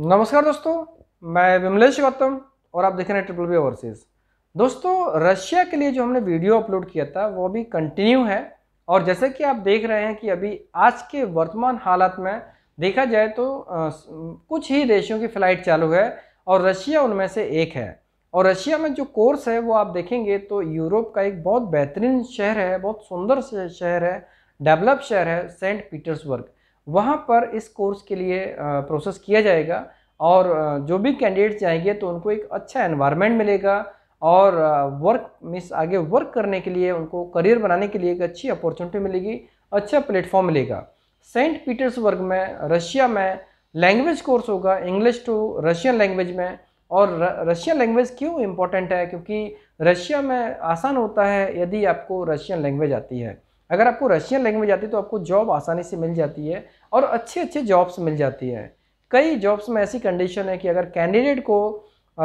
नमस्कार दोस्तों मैं विमलेश गौतम और आप देख रहे हैं ट्रिपल बी ओवरसीज दोस्तों रशिया के लिए जो हमने वीडियो अपलोड किया था वो अभी कंटिन्यू है और जैसे कि आप देख रहे हैं कि अभी आज के वर्तमान हालात में देखा जाए तो आ, कुछ ही देशों की फ़्लाइट चालू है और रशिया उनमें से एक है और रशिया में जो कोर्स है वो आप देखेंगे तो यूरोप का एक बहुत बेहतरीन शहर है बहुत सुंदर शहर है डेवलप शहर है सेंट पीटर्सबर्ग वहाँ पर इस कोर्स के लिए प्रोसेस किया जाएगा और जो भी कैंडिडेट्स जाएंगे तो उनको एक अच्छा एनवायरनमेंट मिलेगा और वर्क मिस आगे वर्क करने के लिए उनको करियर बनाने के लिए एक अच्छी अपॉर्चुनिटी मिलेगी अच्छा प्लेटफॉर्म मिलेगा सेंट पीटर्सबर्ग में रशिया में लैंग्वेज कोर्स होगा इंग्लिश टू रशियन लैंग्वेज में और रशियन लैंग्वेज क्यों इम्पोर्टेंट है क्योंकि रशिया में आसान होता है यदि आपको रशियन लैंग्वेज आती है अगर आपको रशियन लैंग्वेज आती है तो आपको जॉब आसानी से मिल जाती है और अच्छे अच्छे जॉब्स मिल जाती है कई जॉब्स में ऐसी कंडीशन है कि अगर कैंडिडेट को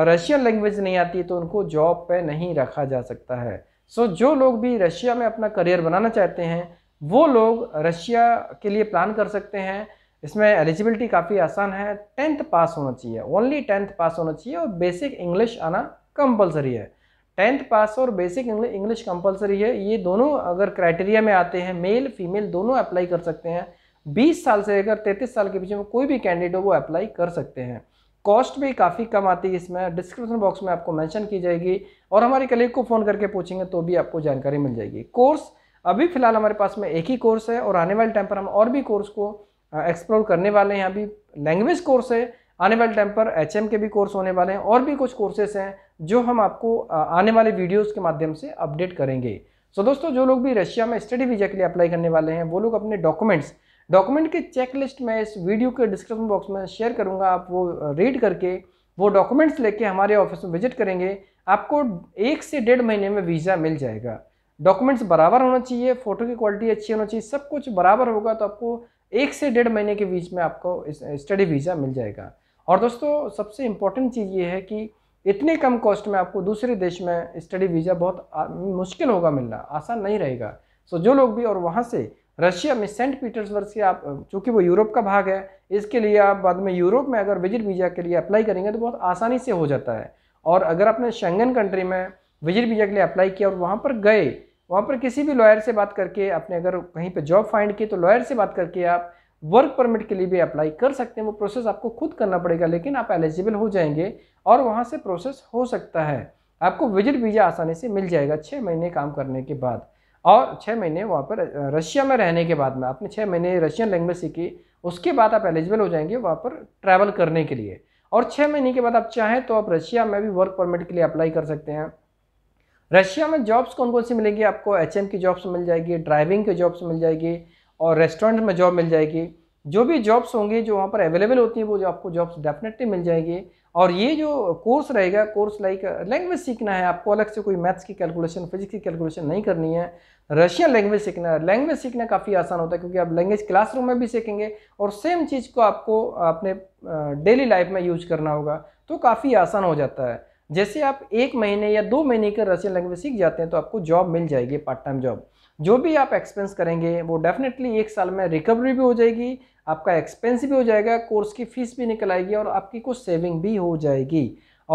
रशियन लैंग्वेज नहीं आती तो उनको जॉब पे नहीं रखा जा सकता है सो so, जो लोग भी रशिया में अपना करियर बनाना चाहते हैं वो लोग रशिया के लिए प्लान कर सकते हैं इसमें एलिजिबिलिटी काफ़ी आसान है टेंथ पास होना चाहिए ओनली टेंथ पास होना चाहिए और बेसिक इंग्लिश आना कंपलसरी है टेंथ पास और बेसिक इंग्लिश कंपलसरी है ये दोनों अगर क्राइटेरिया में आते हैं मेल फीमेल दोनों अप्लाई कर सकते हैं 20 साल से लेकर 33 साल के बीच में कोई भी कैंडिडेट हो वो अप्लाई कर सकते हैं कॉस्ट भी काफ़ी कम आती है इसमें डिस्क्रिप्शन बॉक्स में आपको मेंशन की जाएगी और हमारे कलीग को फ़ोन करके पूछेंगे तो भी आपको जानकारी मिल जाएगी कोर्स अभी फ़िलहाल हमारे पास में एक ही कोर्स है और आने वाले टाइम पर हम और भी कोर्स को एक्सप्लोर करने वाले हैं अभी लैंग्वेज कोर्स है आने वाले टाइम पर एच के भी कोर्स होने वाले हैं और भी कुछ कोर्सेस हैं जो हम आपको आने वाले वीडियोज़ के माध्यम से अपडेट करेंगे सो so, दोस्तों जो लोग भी रशिया में स्टडी वीजा के लिए अप्लाई करने वाले हैं वो लोग अपने डॉक्यूमेंट्स डॉक्यूमेंट चेक चेकलिस्ट मैं इस वीडियो के डिस्क्रिप्शन बॉक्स में शेयर करूँगा आप वो रीड करके वो डॉक्यूमेंट्स लेके हमारे ऑफिस में विजिट करेंगे आपको एक से डेढ़ महीने में वीज़ा मिल जाएगा डॉक्यूमेंट्स बराबर होना चाहिए फ़ोटो की क्वालिटी अच्छी होना चाहिए सब कुछ बराबर होगा तो आपको एक से डेढ़ महीने के बीच में आपको स्टडी वीज़ा मिल जाएगा और दोस्तों सबसे इम्पोर्टेंट चीज़ ये है कि इतने कम कॉस्ट में आपको दूसरे देश में स्टडी वीज़ा बहुत मुश्किल होगा मिलना आसान नहीं रहेगा सो जो लोग भी और वहाँ से रशिया में सेंट पीटर्सबर्ग से आप चूँकि वो यूरोप का भाग है इसके लिए आप बाद में यूरोप में अगर विजिट वीज़ा के लिए अप्लाई करेंगे तो बहुत आसानी से हो जाता है और अगर आपने शेंगन कंट्री में विजिट वीज़ा के लिए अप्लाई किया और वहाँ पर गए वहाँ पर किसी भी लॉयर से बात करके आपने अगर कहीं पर जॉब फाइंड की तो लॉयर से बात करके आप वर्क परमिट के लिए भी अप्लाई कर सकते हैं वो प्रोसेस आपको खुद करना पड़ेगा लेकिन आप एलिजिबल हो जाएंगे और वहाँ से प्रोसेस हो सकता है आपको विजिट वीज़ा आसानी से मिल जाएगा छः महीने काम करने के बाद और छः महीने वहाँ पर रशिया में रहने के बाद में आपने छः महीने रशियन लैंग्वेज सीखी उसके बाद आप एलिजिबल हो जाएंगे वहाँ पर ट्रैवल करने के लिए और छः महीने के बाद आप चाहें तो आप रशिया में भी वर्क परमिट के लिए अप्लाई कर सकते हैं रशिया में जॉब्स कौन कौन सी मिलेंगी आपको एच की जॉब्स मिल जाएगी ड्राइविंग की जॉब्स मिल जाएगी और रेस्टोरेंट में जॉब मिल जाएगी जो भी जॉब्स होंगे जो वहाँ पर अवेलेबल होती हैं वो जो आपको जॉब्स डेफिनेटली मिल जाएंगी और ये जो कोर्स रहेगा कोर्स लाइक लैंग्वेज सीखना है आपको अलग से कोई मैथ्स की कैलकुलेशन फिजिक्स की कैलकुलेशन नहीं करनी है रशियन लैंग्वेज सीखना है लैंग्वेज सीखना काफ़ी आसान होता है क्योंकि आप लैंग्वेज क्लासरूम में भी सीखेंगे और सेम चीज़ को आपको अपने डेली लाइफ में यूज करना होगा तो काफ़ी आसान हो जाता है जैसे आप एक महीने या दो महीने के रशियन लैंग्वेज सीख जाते हैं तो आपको जॉब मिल जाएगी पार्ट टाइम जॉब जो भी आप एक्सपेंस करेंगे वो डेफिनेटली एक साल में रिकवरी भी हो जाएगी आपका एक्सपेंस भी हो जाएगा कोर्स की फ़ीस भी निकल आएगी और आपकी कुछ सेविंग भी हो जाएगी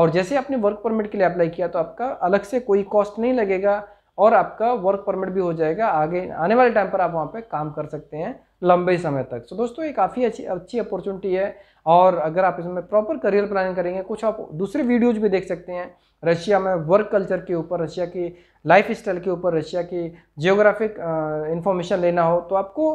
और जैसे आपने वर्क परमिट के लिए अप्लाई किया तो आपका अलग से कोई कॉस्ट नहीं लगेगा और आपका वर्क परमिट भी हो जाएगा आगे आने वाले टाइम पर आप वहाँ पे काम कर सकते हैं लंबे समय तक सो so, दोस्तों ये काफ़ी अच्छी अच्छी अपॉर्चुनिटी है और अगर आप इसमें प्रॉपर करियर प्लानिंग करेंगे कुछ आप दूसरे वीडियोज भी देख सकते हैं रशिया में वर्क कल्चर के ऊपर रशिया की लाइफ स्टाइल के ऊपर रशिया की जियोग्राफिक इन्फॉर्मेशन लेना हो तो आपको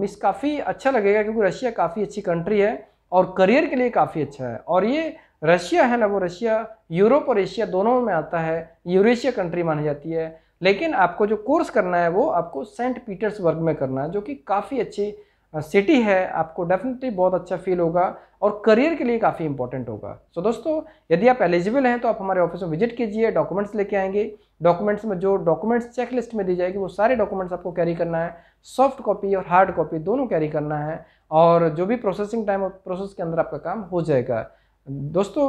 मिस काफ़ी अच्छा लगेगा क्योंकि रशिया काफ़ी अच्छी कंट्री है और करियर के लिए काफ़ी अच्छा है और ये रशिया है ना वो रशिया यूरोप और एशिया दोनों में आता है यूरेशिया कंट्री मानी जाती है लेकिन आपको जो कोर्स करना है वो आपको सेंट पीटर्सबर्ग में करना है जो कि काफ़ी अच्छी सिटी है आपको डेफिनेटली बहुत अच्छा फील होगा और करियर के लिए काफ़ी इंपॉर्टेंट होगा सो so, दोस्तों यदि आप एलिजिबल हैं तो आप हमारे ऑफिस में विजिट कीजिए डॉक्यूमेंट्स लेके आएंगे डॉक्यूमेंट्स में जो डॉक्यूमेंट्स चेक लिस्ट में दी जाएगी वो सारे डॉक्यूमेंट्स आपको कैरी करना है सॉफ्ट कॉपी और हार्ड कॉपी दोनों कैरी करना है और जो भी प्रोसेसिंग टाइम और प्रोसेस के अंदर आपका काम हो जाएगा दोस्तों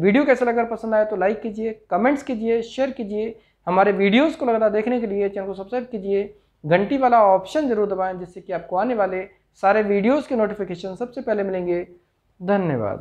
वीडियो कैसा लगा पसंद आया तो लाइक कीजिए कमेंट्स कीजिए शेयर कीजिए हमारे वीडियोस को लगातार देखने के लिए चैनल को सब्सक्राइब कीजिए घंटी वाला ऑप्शन जरूर दबाएं जिससे कि आपको आने वाले सारे वीडियोस के नोटिफिकेशन सबसे पहले मिलेंगे धन्यवाद